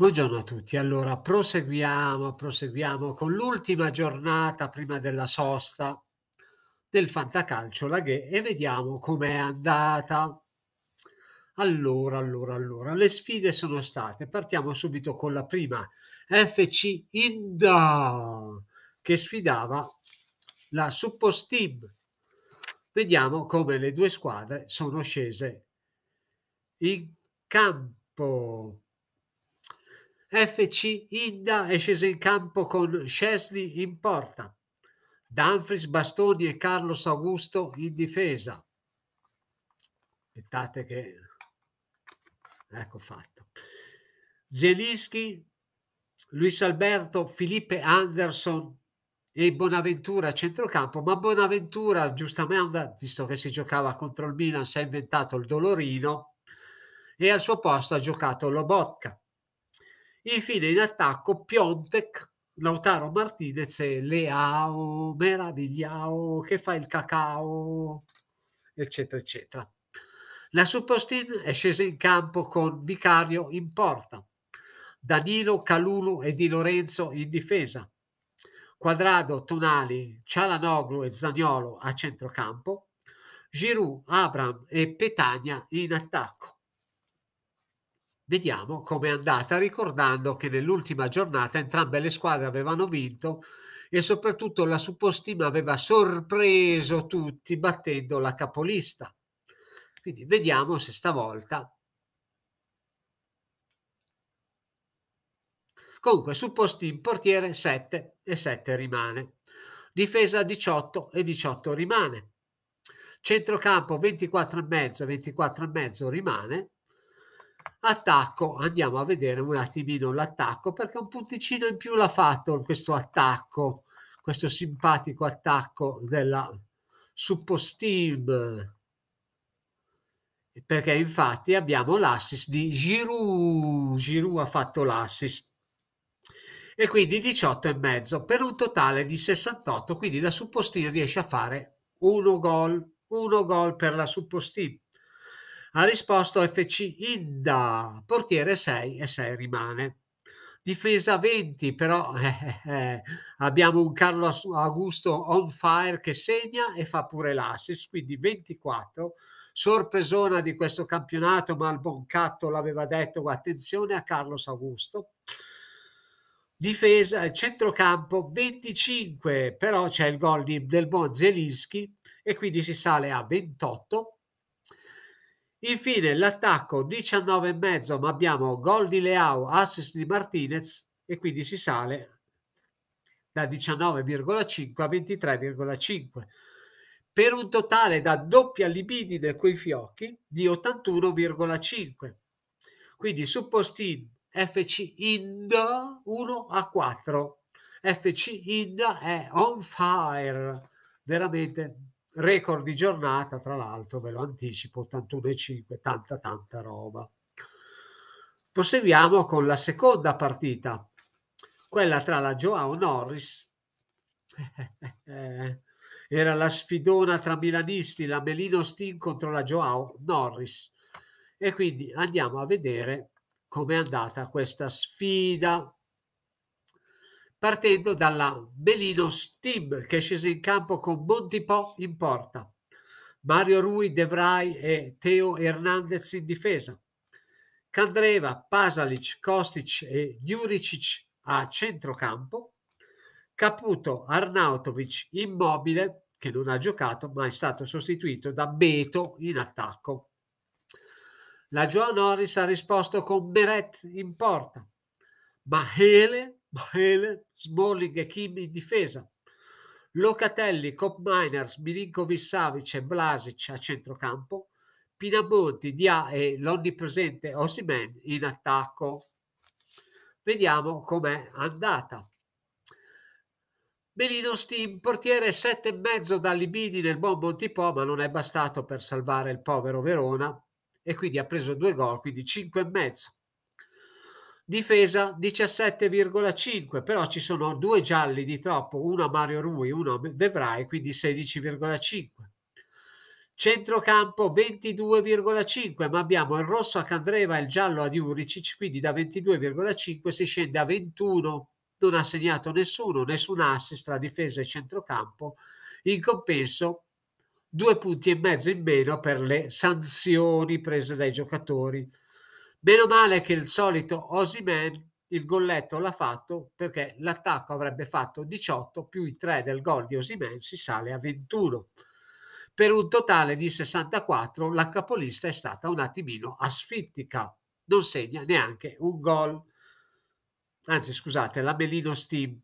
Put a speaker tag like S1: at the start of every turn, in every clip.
S1: Buongiorno a tutti, allora proseguiamo, proseguiamo con l'ultima giornata prima della sosta del Fantacalcio Laghe e vediamo com'è andata. Allora, allora, allora, le sfide sono state, partiamo subito con la prima, FC Inda, che sfidava la Suppos Team. Vediamo come le due squadre sono scese in campo. FC Inda è sceso in campo con Scesni in porta, Danfris, Bastoni e Carlos Augusto in difesa. Aspettate che... Ecco fatto. Zielinski, Luis Alberto, Felipe Anderson e Bonaventura a centrocampo, ma Bonaventura giustamente, visto che si giocava contro il Milan, si è inventato il dolorino e al suo posto ha giocato Lobotka. Infine in attacco Piontek, Lautaro Martinez e Leao, meravigliao, che fa il cacao, eccetera, eccetera. La Super è scesa in campo con Vicario in porta, Danilo, Calulu e Di Lorenzo in difesa, Quadrado, Tonali, Cialanoglu e Zagnolo a centrocampo, Giroud, Abram e Petagna in attacco. Vediamo com'è andata, ricordando che nell'ultima giornata entrambe le squadre avevano vinto e soprattutto la suppostima aveva sorpreso tutti battendo la capolista. Quindi vediamo se stavolta. Comunque, suppostim portiere 7 e 7 rimane. Difesa 18 e 18 rimane. Centrocampo 24 e mezzo, 24 e mezzo rimane attacco andiamo a vedere un attimino l'attacco perché un punticino in più l'ha fatto questo attacco questo simpatico attacco della suppostim perché infatti abbiamo l'assist di Giroud Giroud ha fatto l'assist e quindi 18 e mezzo per un totale di 68 quindi la suppostim riesce a fare uno gol uno gol per la suppostim ha risposto FC Inda, portiere 6 e 6 rimane. Difesa 20, però eh, eh, eh, abbiamo un Carlo Augusto on fire che segna e fa pure l'assist, quindi 24. Sorpresona di questo campionato, ma il Boncatto l'aveva detto, attenzione a Carlos Augusto difesa, centrocampo 25, però c'è il gol di, del Zelinski e quindi si sale a 28. Infine l'attacco 19,5, ma abbiamo gol di Leao, assist di Martinez e quindi si sale da 19,5 a 23,5 per un totale da doppia libidine coi fiocchi di 81,5. Quindi suppostin FC Ind 1 a 4. FC Ind è on fire, veramente record di giornata, tra l'altro, ve lo anticipo, 81,5, tanta tanta roba. Proseguiamo con la seconda partita, quella tra la Joao Norris, era la sfidona tra milanisti, la Melino Stin contro la Joao Norris. E quindi andiamo a vedere com'è andata questa sfida partendo dalla Melino Stim che è sceso in campo con Montipò in porta, Mario Rui, Devrai e Teo Hernandez in difesa, Candreva, Pasalic, Kostic e Juricic a centrocampo, Caputo, Arnautovic, Immobile che non ha giocato ma è stato sostituito da Beto in attacco. La Joan Norris ha risposto con Beret in porta, ma Hele Boele, Smalling e Kim in difesa. Locatelli, Cop Miners, Milinkovic Savic e Vlasic a centrocampo. Pinamonti, Dia e l'onnipresente Osimen in attacco. Vediamo com'è andata. Melino Steam, portiere 7,5 da Libidi nel buon Montipò, ma non è bastato per salvare il povero Verona e quindi ha preso due gol, quindi 5,5. Difesa 17,5, però ci sono due gialli di troppo, uno a Mario Rui, uno a De Vrij, quindi 16,5. Centrocampo 22,5, ma abbiamo il rosso a Candreva e il giallo a Diuricic, quindi da 22,5 si scende a 21. Non ha segnato nessuno, nessun assist tra difesa e centrocampo. In compenso, due punti e mezzo in meno per le sanzioni prese dai giocatori Meno male che il solito Osimen il golletto l'ha fatto perché l'attacco avrebbe fatto 18 più i 3 del gol di Osimen si sale a 21 per un totale di 64 la capolista è stata un attimino asfittica non segna neanche un gol anzi scusate la Melino Steam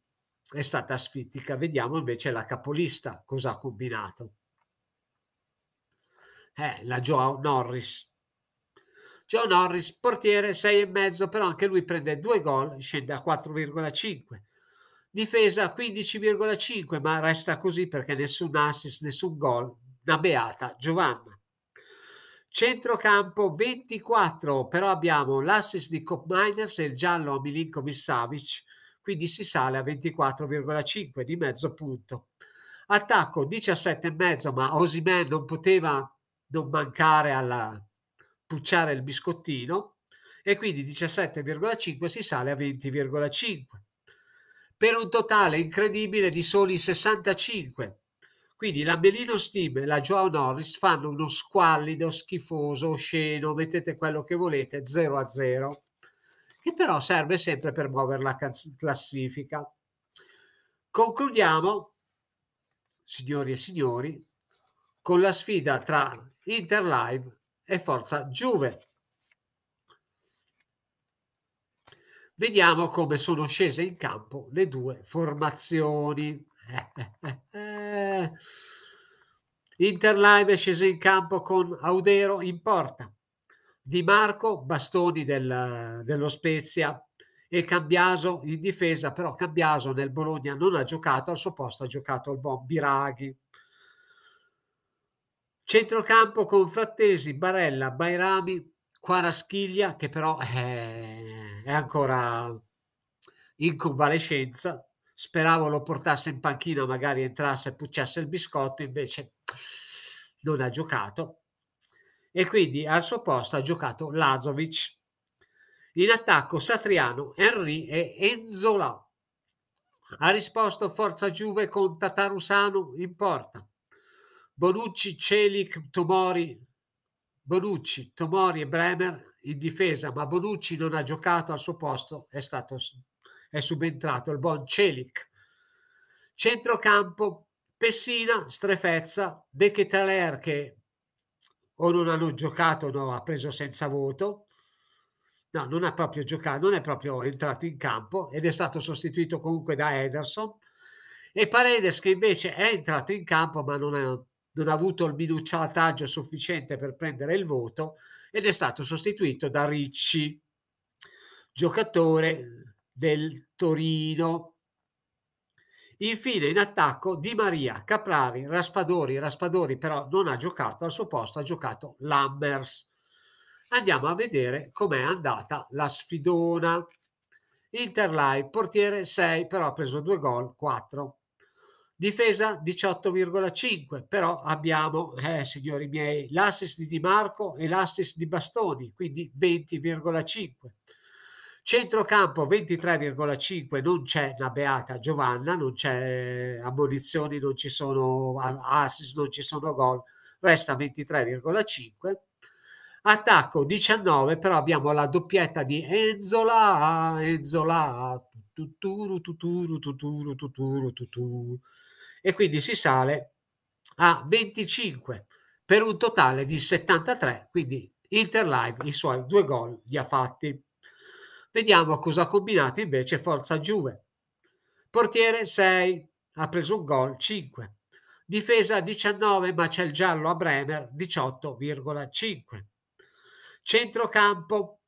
S1: è stata asfittica vediamo invece la capolista cosa ha combinato eh, la Joao Norris John Norris, portiere 6,5, però anche lui prende 2 gol, scende a 4,5. Difesa 15,5, ma resta così perché nessun assist, nessun gol, una beata Giovanna. Centrocampo 24, però abbiamo l'assist di Cop Miners e il giallo a Milinkovic Savic, quindi si sale a 24,5 di mezzo punto. Attacco 17,5, ma Osimè non poteva non mancare alla, pucciare il biscottino e quindi 17,5 si sale a 20,5 per un totale incredibile di soli 65. Quindi la Melino Steam e la Joao Norris fanno uno squallido, schifoso, osceno, mettete quello che volete, 0 a 0, che però serve sempre per muovere la classifica. Concludiamo, signori e signori, con la sfida tra Interlive e Forza Giove. Vediamo come sono scese in campo le due formazioni. Interlive è sceso in campo con Audero in porta, Di Marco, bastoni del, dello Spezia e Cambiaso in difesa, però Cambiaso nel Bologna non ha giocato, al suo posto ha giocato il buon Biraghi. Centrocampo con Frattesi, Barella, Bairami, Quaraschiglia, che però è, eh, è ancora in convalescenza. Speravo lo portasse in panchina, magari entrasse e pucciasse il biscotto, invece non ha giocato. E quindi al suo posto ha giocato Lazovic. In attacco Satriano, Henry e Enzola. Ha risposto Forza Giuve con Tatarusano in porta. Bonucci, Celic, Tomori, Bonucci, Tomori e Bremer in difesa, ma Bonucci non ha giocato al suo posto, è, stato, è subentrato il buon Celic. Centrocampo, Pessina, Strefezza, De Keteler che o non hanno giocato, no, ha preso senza voto, no, non ha proprio giocato, non è proprio entrato in campo ed è stato sostituito comunque da Ederson e Paredes che invece è entrato in campo ma non è, non ha avuto il bilanciataggio sufficiente per prendere il voto ed è stato sostituito da Ricci, giocatore del Torino. Infine in attacco Di Maria, Caprari, Raspadori, Raspadori però non ha giocato al suo posto, ha giocato Lambers. Andiamo a vedere com'è andata la sfidona. Interlai, portiere 6, però ha preso 2 gol, 4. Difesa 18,5, però abbiamo, eh, signori miei, l'assist di Di Marco e l'assist di Bastoni, quindi 20,5. Centrocampo 23,5, non c'è la beata Giovanna, non c'è eh, ammonizioni, non ci sono assist, non ci sono gol, resta 23,5. Attacco 19, però abbiamo la doppietta di Enzola, ah, Enzola, tuturu, tuturu, tuturu, tuturu, tuturu. E quindi si sale a 25 per un totale di 73, quindi Interline i suoi due gol li ha fatti. Vediamo cosa ha combinato invece Forza Juve. Portiere 6, ha preso un gol 5. Difesa 19, ma c'è il giallo a Bremer 18,5. Centrocampo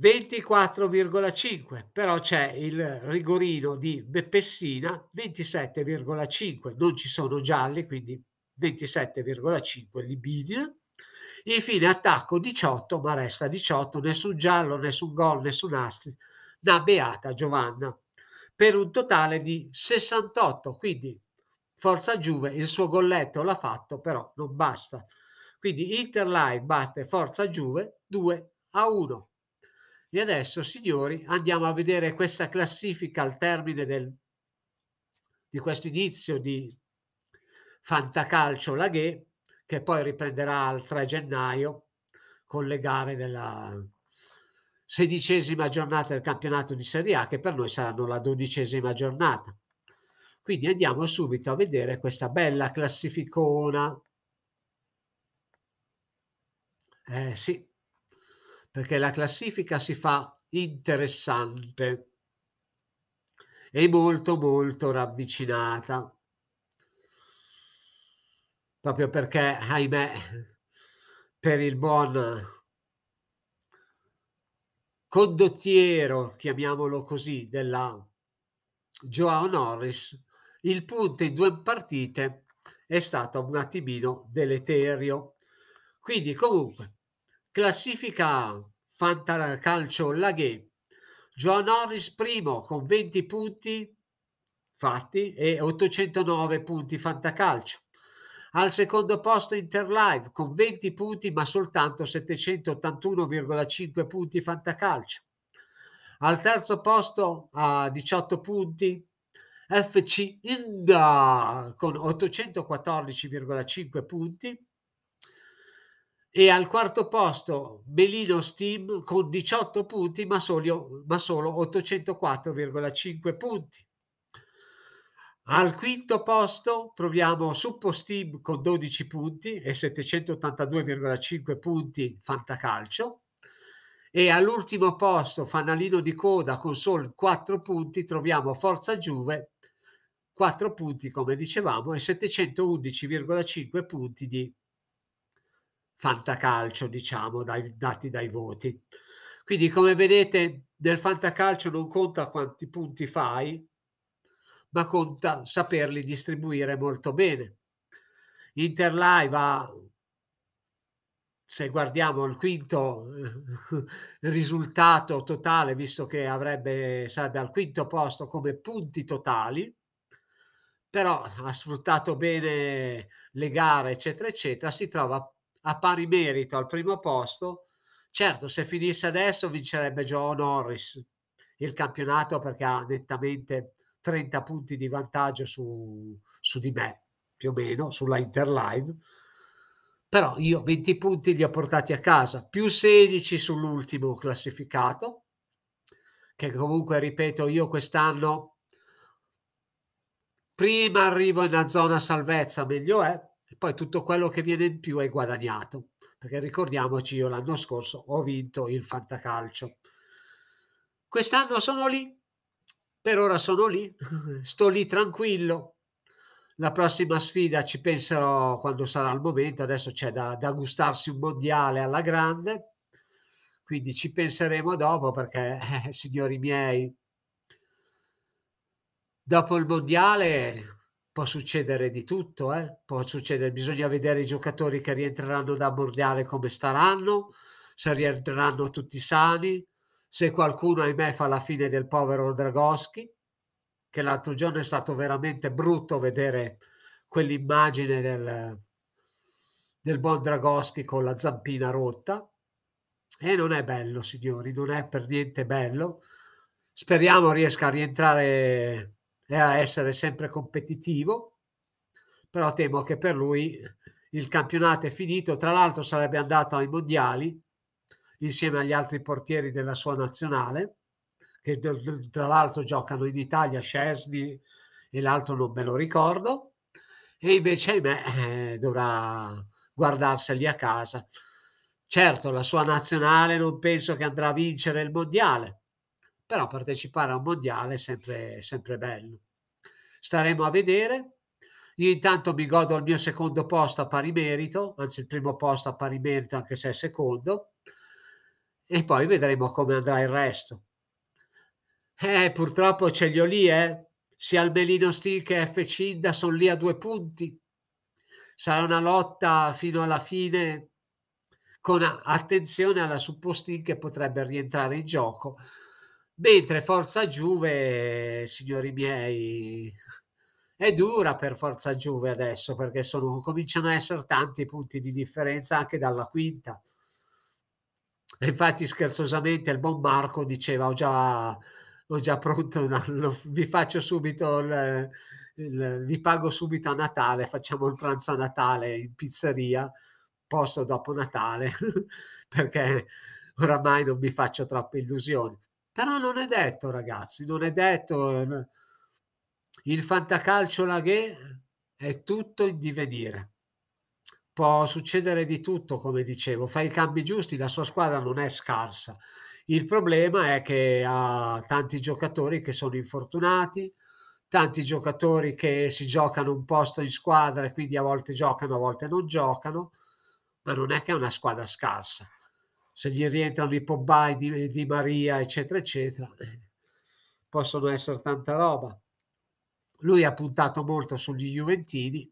S1: 24,5, però c'è il rigorino di Beppessina, 27,5, non ci sono gialli, quindi 27,5 libidine. Infine attacco 18, ma resta 18, nessun giallo, nessun gol, nessun astri, una beata Giovanna, per un totale di 68, quindi Forza Juve il suo golletto l'ha fatto, però non basta. Quindi Interline batte Forza Juve 2 a 1. E adesso, signori, andiamo a vedere questa classifica al termine del, di questo inizio di Fantacalcio Laghe, che poi riprenderà il 3 gennaio con le gare della sedicesima giornata del campionato di Serie A, che per noi saranno la dodicesima giornata. Quindi andiamo subito a vedere questa bella classificona. Eh sì, perché la classifica si fa interessante e molto molto ravvicinata proprio perché ahimè per il buon condottiero chiamiamolo così della Joao Norris il punto in due partite è stato un attimino deleterio quindi comunque Classifica Fantacalcio Laghe. Joan Norris primo con 20 punti fatti e 809 punti Fantacalcio. Al secondo posto Interlive con 20 punti ma soltanto 781,5 punti Fantacalcio. Al terzo posto a 18 punti FC Inda con 814,5 punti e al quarto posto Belino Steam con 18 punti ma solo, ma solo 804,5 punti. Al quinto posto troviamo Suppo Steam con 12 punti e 782,5 punti Fantacalcio e all'ultimo posto fanalino di coda con solo 4 punti troviamo Forza Giuve 4 punti come dicevamo e 711,5 punti di fantacalcio, diciamo, dai, dati dai voti. Quindi, come vedete, nel fantacalcio non conta quanti punti fai, ma conta saperli distribuire molto bene. Interlive ha, se guardiamo il quinto eh, risultato totale, visto che avrebbe, sarebbe al quinto posto come punti totali, però ha sfruttato bene le gare, eccetera, eccetera, si trova a pari merito al primo posto. Certo, se finisse adesso vincerebbe Joe Norris il campionato perché ha nettamente 30 punti di vantaggio su, su di me, più o meno, sulla Interlive. Però io 20 punti li ho portati a casa, più 16 sull'ultimo classificato, che comunque, ripeto, io quest'anno prima arrivo in una zona salvezza, meglio è, poi tutto quello che viene in più è guadagnato, perché ricordiamoci io l'anno scorso ho vinto il fantacalcio. Quest'anno sono lì, per ora sono lì, sto lì tranquillo. La prossima sfida ci penserò quando sarà il momento, adesso c'è da, da gustarsi un mondiale alla grande, quindi ci penseremo dopo perché, eh, signori miei, dopo il mondiale può succedere di tutto, eh? può succedere, bisogna vedere i giocatori che rientreranno da mondiale come staranno, se rientreranno tutti sani, se qualcuno ahimè fa la fine del povero Dragoschi, che l'altro giorno è stato veramente brutto vedere quell'immagine del, del buon Dragoschi con la zampina rotta. E non è bello, signori, non è per niente bello. Speriamo riesca a rientrare a essere sempre competitivo, però temo che per lui il campionato è finito, tra l'altro sarebbe andato ai mondiali insieme agli altri portieri della sua nazionale, che tra l'altro giocano in Italia, Scesni e l'altro non me lo ricordo, e invece ahimè, eh, dovrà guardarseli a casa. Certo, la sua nazionale non penso che andrà a vincere il mondiale, però partecipare a un mondiale è sempre, sempre bello. Staremo a vedere. Io intanto mi godo il mio secondo posto a pari merito, anzi il primo posto a pari merito anche se è secondo, e poi vedremo come andrà il resto. Eh, purtroppo ce li ho lì, eh. Sia il Melino Steel che F-Cinda sono lì a due punti. Sarà una lotta fino alla fine con attenzione alla supposting che potrebbe rientrare in gioco Mentre Forza Giove, signori miei, è dura per Forza Giove adesso perché sono, cominciano a essere tanti i punti di differenza anche dalla quinta. E infatti scherzosamente il buon Marco diceva ho già, ho già pronto, lo, vi faccio subito, il, il, vi pago subito a Natale, facciamo il pranzo a Natale in pizzeria, posto dopo Natale, perché oramai non mi faccio troppe illusioni. Però non è detto, ragazzi, non è detto. Ehm, il fantacalcio laghe è tutto in divenire. Può succedere di tutto, come dicevo. Fai i cambi giusti, la sua squadra non è scarsa. Il problema è che ha tanti giocatori che sono infortunati, tanti giocatori che si giocano un posto in squadra e quindi a volte giocano, a volte non giocano, ma non è che è una squadra scarsa se gli rientrano i Pobai di, di Maria, eccetera, eccetera, possono essere tanta roba. Lui ha puntato molto sugli Juventini.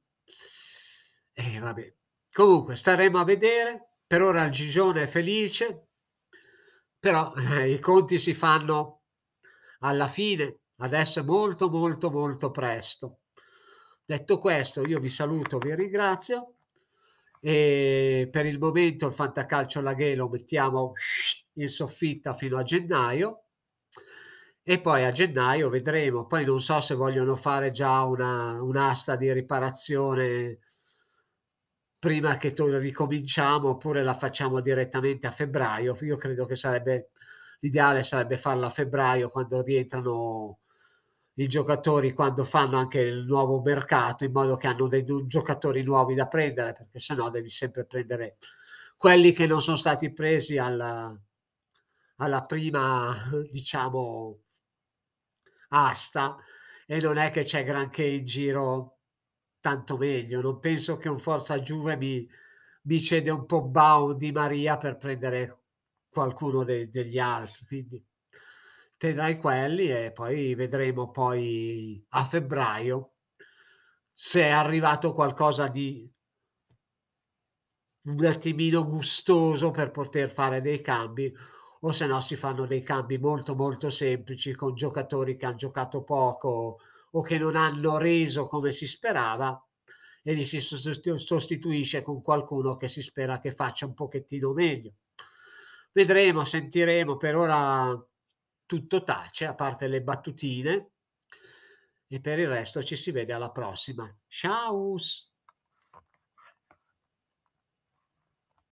S1: E eh, vabbè. Comunque, staremo a vedere. Per ora il Gigione è felice, però eh, i conti si fanno alla fine. Adesso è molto, molto, molto presto. Detto questo, io vi saluto, vi ringrazio e per il momento il fantacalcio Laghe lo mettiamo in soffitta fino a gennaio e poi a gennaio vedremo poi non so se vogliono fare già una, un'asta di riparazione prima che ricominciamo oppure la facciamo direttamente a febbraio io credo che sarebbe l'ideale sarebbe farla a febbraio quando rientrano i giocatori quando fanno anche il nuovo mercato in modo che hanno dei giocatori nuovi da prendere perché sennò devi sempre prendere quelli che non sono stati presi alla, alla prima diciamo asta e non è che c'è granché in giro tanto meglio non penso che un Forza Juve mi, mi cede un po' Bau di Maria per prendere qualcuno de, degli altri quindi Tenrai quelli e poi vedremo poi a febbraio se è arrivato qualcosa di un attimino gustoso per poter fare dei cambi o se no si fanno dei cambi molto molto semplici con giocatori che hanno giocato poco o che non hanno reso come si sperava e li si sostituisce con qualcuno che si spera che faccia un pochettino meglio. Vedremo, sentiremo, per ora tutto tace, a parte le battutine, e per il resto ci si vede alla prossima. Ciao!